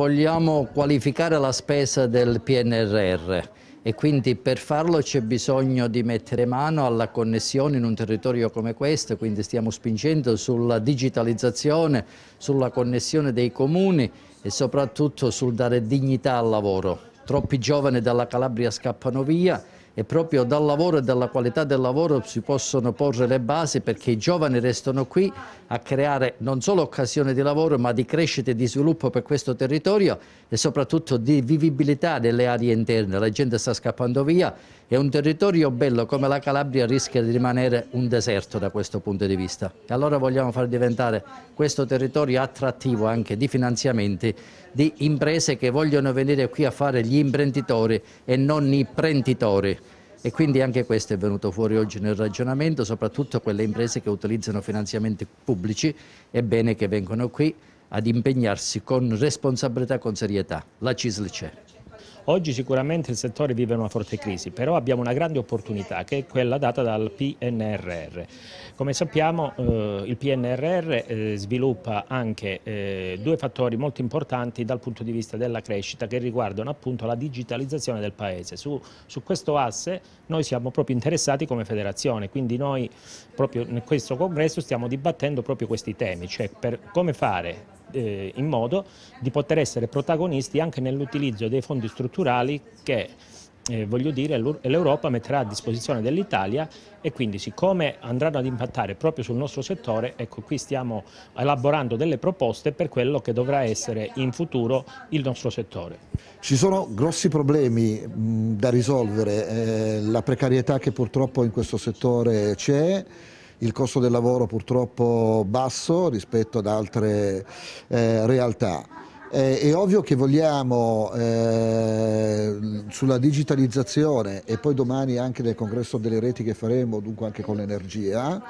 Vogliamo qualificare la spesa del PNRR e quindi per farlo c'è bisogno di mettere mano alla connessione in un territorio come questo, quindi stiamo spingendo sulla digitalizzazione, sulla connessione dei comuni e soprattutto sul dare dignità al lavoro. Troppi giovani dalla Calabria scappano via, e proprio dal lavoro e dalla qualità del lavoro si possono porre le basi perché i giovani restano qui a creare non solo occasione di lavoro ma di crescita e di sviluppo per questo territorio e soprattutto di vivibilità delle aree interne. La gente sta scappando via e un territorio bello come la Calabria rischia di rimanere un deserto da questo punto di vista. E allora vogliamo far diventare questo territorio attrattivo anche di finanziamenti, di imprese che vogliono venire qui a fare gli imprenditori e non i prenditori. E quindi anche questo è venuto fuori oggi nel ragionamento, soprattutto quelle imprese che utilizzano finanziamenti pubblici, è bene che vengano qui ad impegnarsi con responsabilità, con serietà. La CISL c'è. Oggi sicuramente il settore vive una forte crisi, però abbiamo una grande opportunità che è quella data dal PNRR. Come sappiamo eh, il PNRR eh, sviluppa anche eh, due fattori molto importanti dal punto di vista della crescita che riguardano appunto la digitalizzazione del Paese. Su, su questo asse noi siamo proprio interessati come federazione, quindi noi proprio in questo congresso stiamo dibattendo proprio questi temi, cioè per come fare eh, in modo di poter essere protagonisti anche nell'utilizzo dei fondi strutturali che eh, voglio dire, l'Europa metterà a disposizione dell'Italia e quindi siccome andranno ad impattare proprio sul nostro settore, ecco qui stiamo elaborando delle proposte per quello che dovrà essere in futuro il nostro settore. Ci sono grossi problemi mh, mm, da risolvere, eh, la precarietà che purtroppo in questo settore c'è, il costo del lavoro purtroppo basso rispetto ad altre eh, realtà. Eh, è ovvio che vogliamo eh, sulla digitalizzazione e poi domani anche nel congresso delle reti che faremo, dunque anche con l'energia,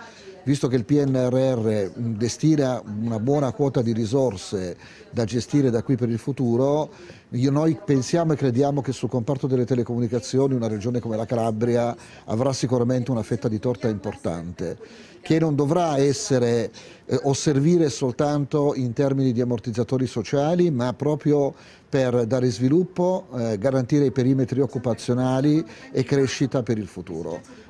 visto che il PNRR mm, destina una buona quota di risorse da gestire da qui per il futuro, noi pensiamo e crediamo che sul comparto delle telecomunicazioni una regione come la Calabria avrà sicuramente una fetta di torta importante, che non dovrà essere eh, o servire soltanto in termini di ammortizzatori sociali, ma proprio per dare sviluppo, eh, garantire i perimetri occupazionali e crescita per il futuro.